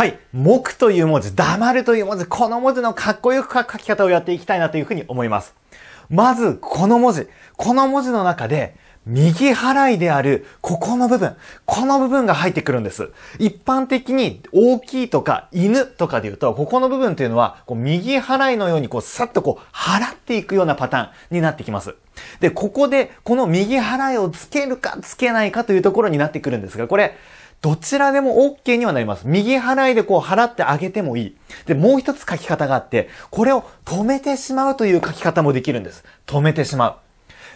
はい、黙という文字、黙るという文字、この文字のかっこよく書き方をやっていきたいなというふうに思います。まず、この文字。この文字の中で、右払いである、ここの部分。この部分が入ってくるんです。一般的に、大きいとか、犬とかで言うと、ここの部分というのは、こう右払いのように、こう、さっとこう、払っていくようなパターンになってきます。で、ここで、この右払いをつけるか、つけないかというところになってくるんですが、これ、どちらでも OK にはなります。右払いでこう払ってあげてもいい。で、もう一つ書き方があって、これを止めてしまうという書き方もできるんです。止めてしまう。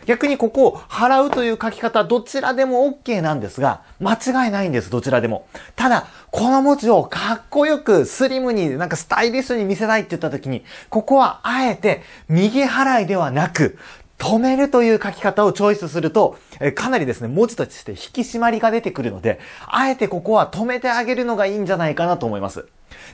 逆にここを払うという書き方、どちらでも OK なんですが、間違いないんです、どちらでも。ただ、この文字をかっこよく、スリムに、なんかスタイリッシュに見せたいって言った時に、ここはあえて、右払いではなく、止めるという書き方をチョイスすると、えかなりですね、文字として引き締まりが出てくるので、あえてここは止めてあげるのがいいんじゃないかなと思います。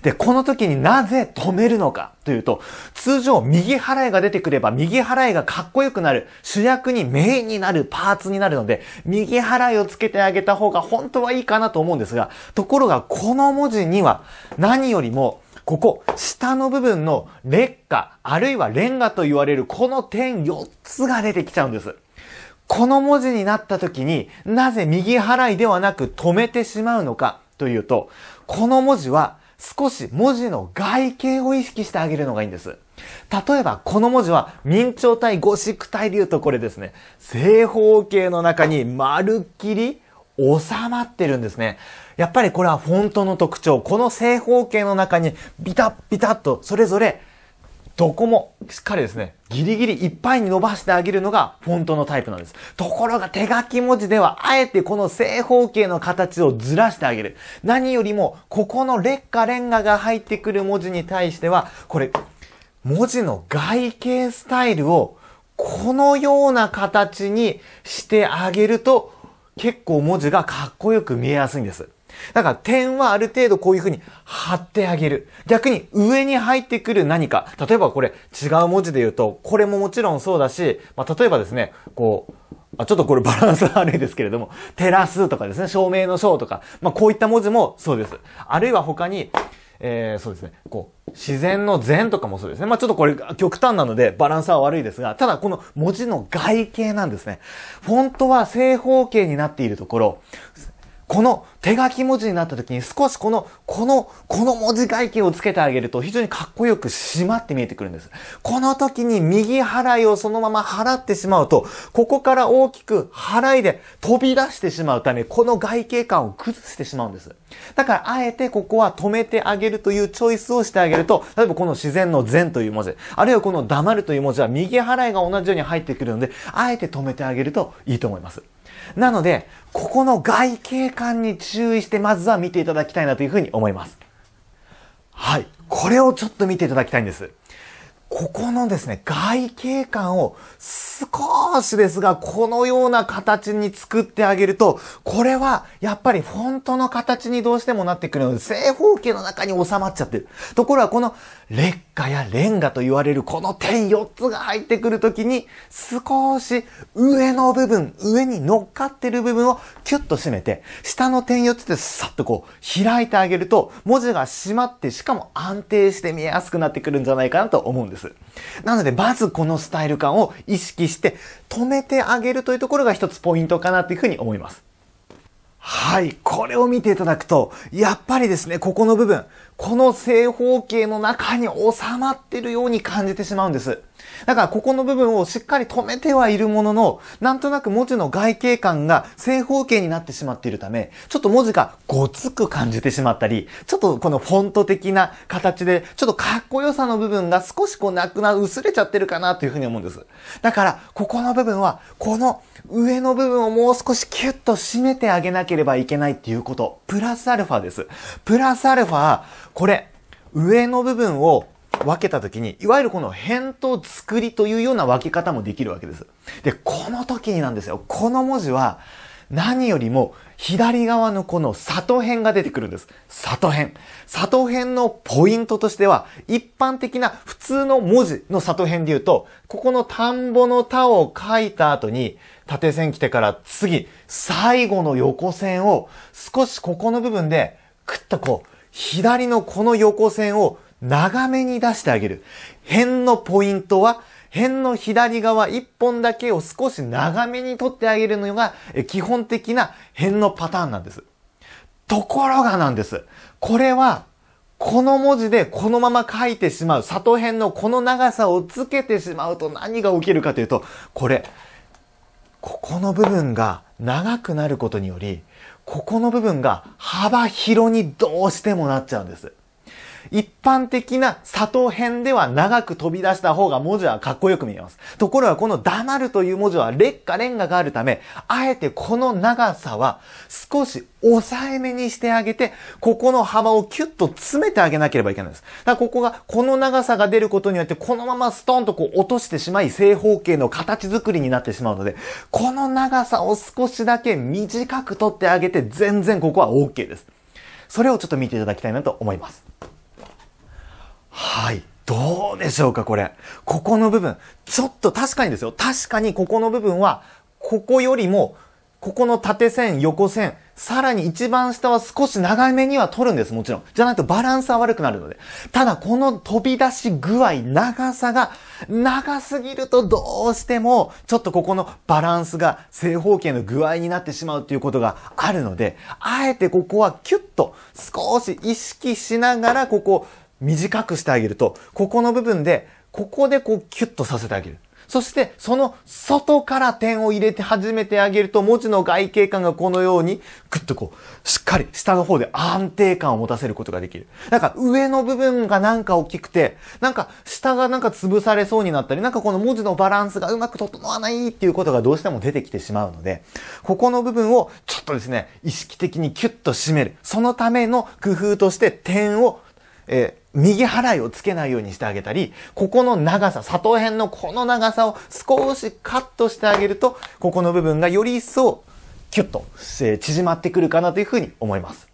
で、この時になぜ止めるのかというと、通常右払いが出てくれば右払いがかっこよくなる、主役にメインになるパーツになるので、右払いをつけてあげた方が本当はいいかなと思うんですが、ところがこの文字には何よりもここ、下の部分の劣化、あるいはレンガと言われるこの点4つが出てきちゃうんです。この文字になった時になぜ右払いではなく止めてしまうのかというと、この文字は少し文字の外形を意識してあげるのがいいんです。例えば、この文字は、明朝体、ゴシック体で言うとこれですね。正方形の中に、まるっきり、収まってるんですね。やっぱりこれはフォントの特徴。この正方形の中にビタッビタッとそれぞれどこもしっかりですね、ギリギリいっぱいに伸ばしてあげるのがフォントのタイプなんです。ところが手書き文字ではあえてこの正方形の形をずらしてあげる。何よりもここの劣化レンガが入ってくる文字に対しては、これ文字の外形スタイルをこのような形にしてあげると結構文字がかっこよく見えやすいんです。だから点はある程度こういう風に貼ってあげる。逆に上に入ってくる何か。例えばこれ違う文字で言うと、これももちろんそうだし、まあ、例えばですね、こう、あちょっとこれ バランス悪いですけれども、照らすとかですね、照明の章とか、まあ、こういった文字もそうです。あるいは他に、えー、そうですね、こう、自然の善とかもそうですね。まあちょっとこれ極端なのでバランスは悪いですが、ただこの文字の外形なんですね。フォントは正方形になっているところ、この手書き文字になった時に少しこの、この、この文字外形をつけてあげると非常にかっこよく締まって見えてくるんです。この時に右払いをそのまま払ってしまうと、ここから大きく払いで飛び出してしまうため、この外形感を崩してしまうんです。だから、あえてここは止めてあげるというチョイスをしてあげると、例えばこの自然の善という文字、あるいはこの黙るという文字は右払いが同じように入ってくるので、あえて止めてあげるといいと思います。なので、ここの外景観に注意してまずは見ていただきたいなというふうに思います。はい。これをちょっと見ていただきたいんです。ここのですね、外景観を少しですが、このような形に作ってあげると、これはやっぱりフォントの形にどうしてもなってくるので、正方形の中に収まっちゃってる。ところがこの劣化やレンガと言われるこの点4つが入ってくるときに、少し上の部分、上に乗っかってる部分をキュッと締めて、下の点4つでさっとこう開いてあげると、文字が締まって、しかも安定して見えやすくなってくるんじゃないかなと思うんです。。なので、まずこのスタイル感を意識して止めてあげるというところが一つポイントかなというふうに思います。はい。これを見ていただくと、やっぱりですね、ここの部分、この正方形の中に収まってるように感じてしまうんです。だからここの部分をしっかり止めてはいるものの、なんとなく文字の外形感が正方形になってしまっているため、ちょっと文字がごつく感じてしまったり、ちょっとこのフォント的な形で、ちょっとかっこよさの部分が少しこうなくな、薄れちゃってるかなというふうに思うんです。だから、ここの部分は、この上の部分をもう少しキュッと締めてあげなければいけないっていうこと。プラスアルファです。プラスアルファ、これ、上の部分を分けた時に、いわゆるこの返答作りというような分け方もできるわけです。で、この時になんですよ。この文字は、何よりも左側のこの里辺が出てくるんです。里辺。里辺のポイントとしては、一般的な普通の文字の里辺で言うと、ここの田んぼの田を書いた後に、縦線来てから次、最後の横線を少しここの部分で、くっとこう、左のこの横線を長めに出してあげる。辺のポイントは、辺の左側1本だけを少し長めに取ってあげるのが基本的な辺のパターンなんです。ところがなんです。これは、この文字でこのまま書いてしまう、里辺のこの長さをつけてしまうと何が起きるかというと、これ、ここの部分が長くなることにより、ここの部分が幅広にどうしてもなっちゃうんです。一般的な里編では長く飛び出した方が文字はかっこよく見えます。ところがこの黙るという文字は劣化レンガがあるため、あえてこの長さは少し抑えめにしてあげて、ここの幅をキュッと詰めてあげなければいけないんです。だからここが、この長さが出ることによって、このままストンとこう落としてしまい、正方形の形作りになってしまうので、この長さを少しだけ短く取ってあげて、全然ここは OK です。それをちょっと見ていただきたいなと思います。はいどうでしょうかこれここの部分ちょっと確かにですよ確かにここの部分はここよりもここの縦線、横線、さらに一番下は少し長めには取るんです、もちろん。じゃないとバランスは悪くなるので。ただ、この飛び出し具合、長さが、長すぎるとどうしても、ちょっとここのバランスが正方形の具合になってしまうということがあるので、あえてここはキュッと、少し意識しながら、ここ、短くしてあげると、ここの部分で、ここでこうキュッとさせてあげる。そして、その外から点を入れて始めてあげると、文字の外形感がこのように、ぐッとこう、しっかり下の方で安定感を持たせることができる。なんか上の部分がなんか大きくて、なんか下がなんか潰されそうになったり、なんかこの文字のバランスがうまく整わないっていうことがどうしても出てきてしまうので、ここの部分をちょっとですね、意識的にキュッと締める。そのための工夫として点を、えー右払いをつけないようにしてあげたり、ここの長さ、糖辺のこの長さを少しカットしてあげると、ここの部分がより一層、キュッと、え縮まってくるかなというふうに思います。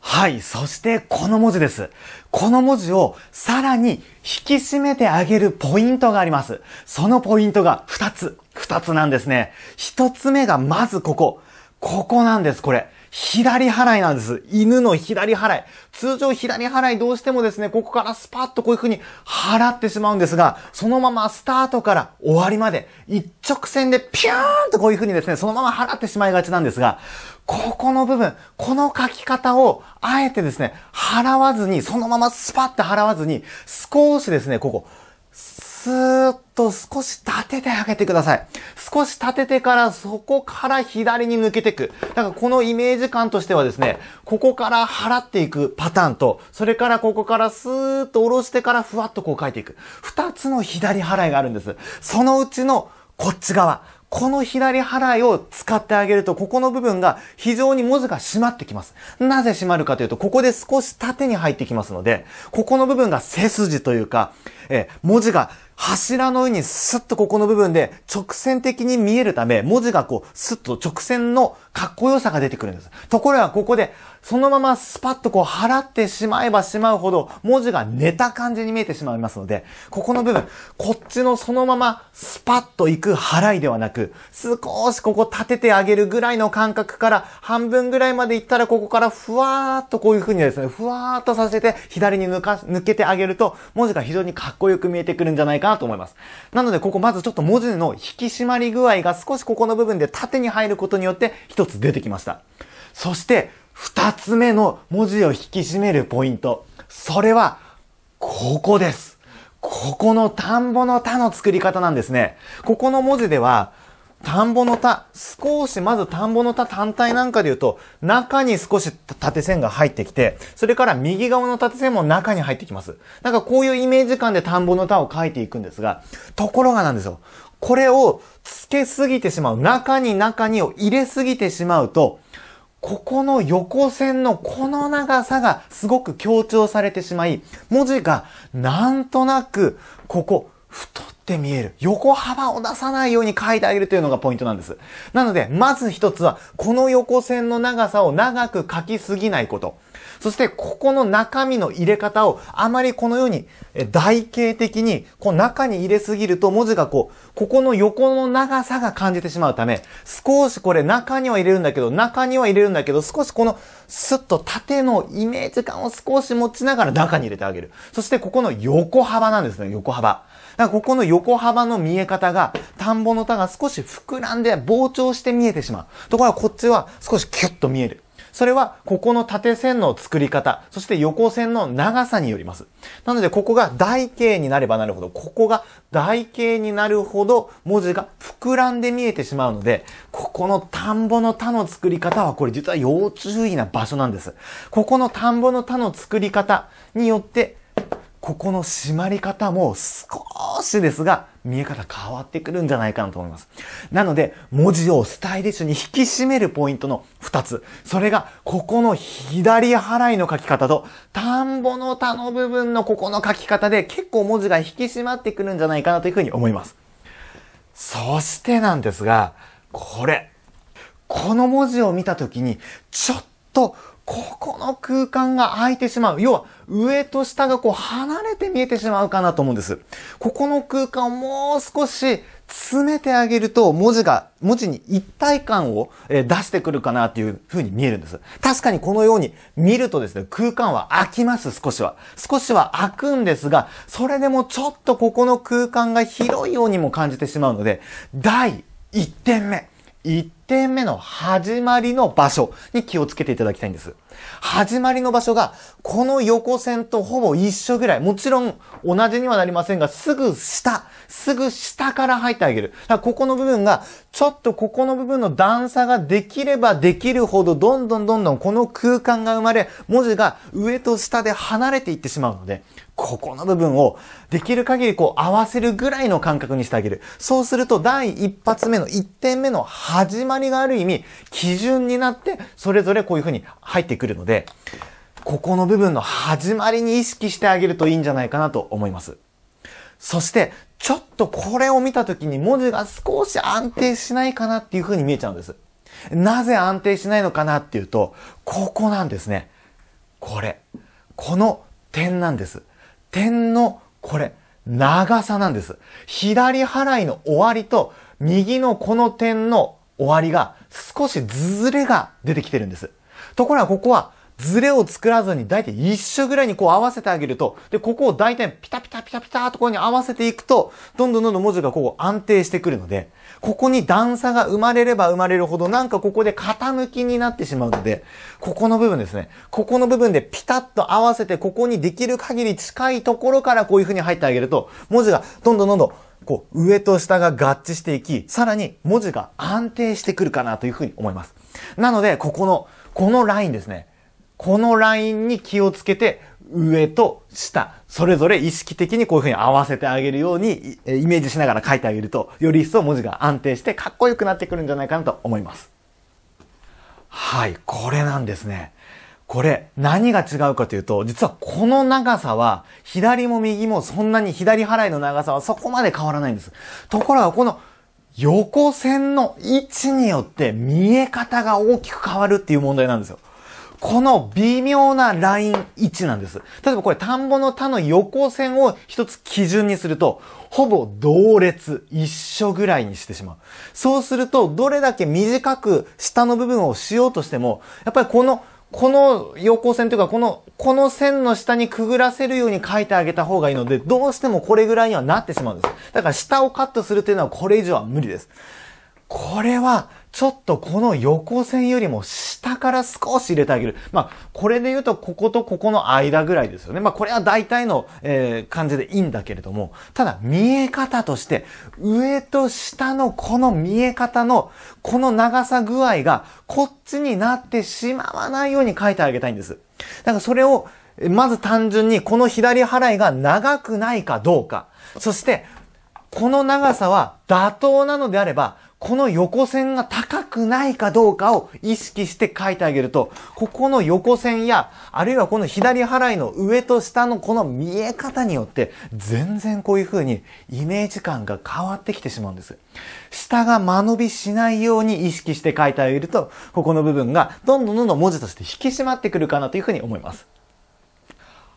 はい。そして、この文字です。この文字をさらに引き締めてあげるポイントがあります。そのポイントが2つ。2つなんですね。1つ目がまずここ。ここなんです、これ。左払いなんです。犬の左払い。通常左払いどうしてもですね、ここからスパッとこういう風に払ってしまうんですが、そのままスタートから終わりまで一直線でピューンとこういう風にですね、そのまま払ってしまいがちなんですが、ここの部分、この書き方を、あえてですね、払わずに、そのままスパッと払わずに、少しですね、ここ、スーッと少し立ててあげてください。少し立ててから、そこから左に抜けていく。だからこのイメージ感としてはですね、ここから払っていくパターンと、それからここからスーッと下ろしてからふわっとこう書いていく。二つの左払いがあるんです。そのうちのこっち側。この左払いを使ってあげると、ここの部分が非常に文字が締まってきます。なぜ閉まるかというと、ここで少し縦に入ってきますので、ここの部分が背筋というか、え文字が柱の上にスッとここの部分で直線的に見えるため、文字がこう、スッと直線のかっこよさが出てくるんです。ところがここで、そのままスパッとこう払ってしまえばしまうほど、文字が寝た感じに見えてしまいますので、ここの部分、こっちのそのままスパッと行く払いではなく、少しここ立ててあげるぐらいの感覚から、半分ぐらいまで行ったらここからふわーっとこういう風にですね、ふわーっとさせて、左に抜か、抜けてあげると、文字が非常にかっこよく見えてくるんじゃないかなと思います。なので、ここまずちょっと文字の引き締まり具合が少しここの部分で縦に入ることによって一つ出てきました。そして、二つ目の文字を引き締めるポイント。それは、ここです。ここの田んぼの田の作り方なんですね。ここの文字では、田んぼの田、少しまず田んぼの田単体なんかで言うと、中に少し縦線が入ってきて、それから右側の縦線も中に入ってきます。なんかこういうイメージ感で田んぼの田を書いていくんですが、ところがなんですよ。これを付けすぎてしまう。中に中にを入れすぎてしまうと、ここの横線のこの長さがすごく強調されてしまい、文字がなんとなく、ここ、太って見える。横幅を出さないように書いてあげるというのがポイントなんです。なので、まず一つは、この横線の長さを長く書きすぎないこと。そしてここの中身の入れ方をあまりこのように台形的にこう中に入れすぎると文字がこう、ここの横の長さが感じてしまうため、少しこれ中には入れるんだけど、中には入れるんだけど、少しこのスッと縦のイメージ感を少し持ちながら中に入れてあげる。そしてここの横幅なんですね、横幅。だからここの横幅の見え方が、田んぼの田が少し膨らんで膨張して見えてしまう。ところがこっちは少しキュッと見える。それはここの縦線の作り方、そして横線の長さによります。なのでここが台形になればなるほど、ここが台形になるほど文字が膨らんで見えてしまうので、ここの田んぼの田の作り方はこれ実は要注意な場所なんです。ここの田んぼの田の作り方によってここの締まり方も少しですが、見え方変わってくるんじゃないかなと思います。なので、文字をスタイリッシュに引き締めるポイントの2つ。それが、ここの左払いの書き方と、田んぼの田の部分のここの書き方で、結構文字が引き締まってくるんじゃないかなというふうに思います。そしてなんですが、これ、この文字を見たときに、ちょっとここの空間が空いてしまう。要は、上と下がこう離れて見えてしまうかなと思うんです。ここの空間をもう少し詰めてあげると、文字が、文字に一体感を出してくるかなっていう風に見えるんです。確かにこのように見るとですね、空間は空きます、少しは。少しは空くんですが、それでもちょっとここの空間が広いようにも感じてしまうので、第1点目。1点目の始まりの場所に気をつけていただきたいんです。始まりの場所が、この横線とほぼ一緒ぐらい。もちろん、同じにはなりませんが、すぐ下、すぐ下から入ってあげる。だからここの部分が、ちょっとここの部分の段差ができればできるほど、どんどんどんどんこの空間が生まれ、文字が上と下で離れていってしまうので、ここの部分をできる限りこう合わせるぐらいの感覚にしてあげる。そうすると第1発目の1点目の始まりがある意味基準になってそれぞれこういう風に入ってくるので、ここの部分の始まりに意識してあげるといいんじゃないかなと思います。そして、ちょっとこれを見た時に文字が少し安定しないかなっていう風に見えちゃうんです。なぜ安定しないのかなっていうと、ここなんですね。これ。この点なんです。点のこれ、長さなんです。左払いの終わりと右のこの点の終わりが少しずれが出てきてるんです。ところがここはズレを作らずに大体一緒ぐらいにこう合わせてあげると、で、ここを大体ピタピタピタピタとここに合わせていくと、どんどんどんどん文字がこう安定してくるので、ここに段差が生まれれば生まれるほど、なんかここで傾きになってしまうので、ここの部分ですね。ここの部分でピタッと合わせて、ここにできる限り近いところからこういう風に入ってあげると、文字がどんどんどんどんこう、上と下が合致していき、さらに文字が安定してくるかなという風に思います。なので、ここの、このラインですね。このラインに気をつけて、上と下、それぞれ意識的にこういう風に合わせてあげるように、イメージしながら書いてあげると、より一層文字が安定してかっこよくなってくるんじゃないかなと思います。はい、これなんですね。これ、何が違うかというと、実はこの長さは、左も右もそんなに左払いの長さはそこまで変わらないんです。ところが、この横線の位置によって見え方が大きく変わるっていう問題なんですよ。この微妙なライン位置なんです。例えばこれ田んぼの田の横線を一つ基準にすると、ほぼ同列、一緒ぐらいにしてしまう。そうすると、どれだけ短く下の部分をしようとしても、やっぱりこの、この横線というか、この、この線の下にくぐらせるように書いてあげた方がいいので、どうしてもこれぐらいにはなってしまうんです。だから下をカットするというのはこれ以上は無理です。これは、ちょっとこの横線よりも下から少し入れてあげる。まあ、これで言うと、こことここの間ぐらいですよね。まあ、これは大体の、えー、感じでいいんだけれども、ただ、見え方として、上と下のこの見え方の、この長さ具合が、こっちになってしまわないように書いてあげたいんです。だから、それを、まず単純に、この左払いが長くないかどうか。そして、この長さは妥当なのであれば、この横線が高くないかどうかを意識して書いてあげると、ここの横線や、あるいはこの左払いの上と下のこの見え方によって、全然こういう風にイメージ感が変わってきてしまうんです。下が間延びしないように意識して書いてあげると、ここの部分がどんどんどんどん文字として引き締まってくるかなという風に思います。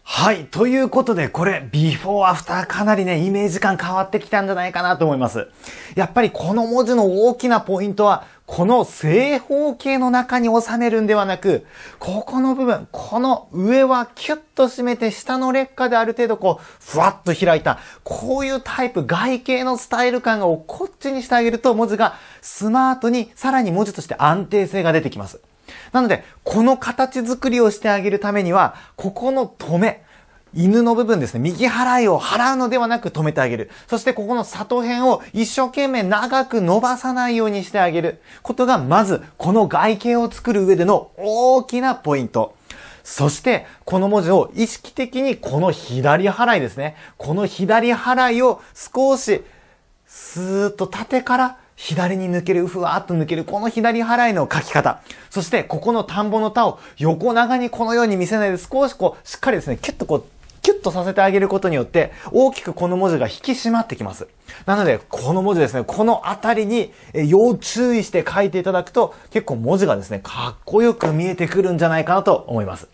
はい。ということで、これ、ビフォーアフターかなりね、イメージ感変わってきたんじゃないかなと思います。やっぱりこの文字の大きなポイントは、この正方形の中に収めるんではなく、ここの部分、この上はキュッと締めて、下の劣化である程度こう、ふわっと開いた、こういうタイプ、外形のスタイル感をこっちにしてあげると、文字がスマートに、さらに文字として安定性が出てきます。なので、この形作りをしてあげるためには、ここの止め、犬の部分ですね、右払いを払うのではなく止めてあげる。そしてここの里辺を一生懸命長く伸ばさないようにしてあげることが、まず、この外形を作る上での大きなポイント。そして、この文字を意識的にこの左払いですね。この左払いを少し、スーッと縦から左に抜ける、ふわっと抜ける、この左払いの書き方。そして、ここの田んぼの田を横長にこのように見せないで、少しこう、しっかりですね、キュッとこう、キュッとさせてあげることによって、大きくこの文字が引き締まってきます。なので、この文字ですね、このあたりに、要注意して書いていただくと、結構文字がですね、かっこよく見えてくるんじゃないかなと思います。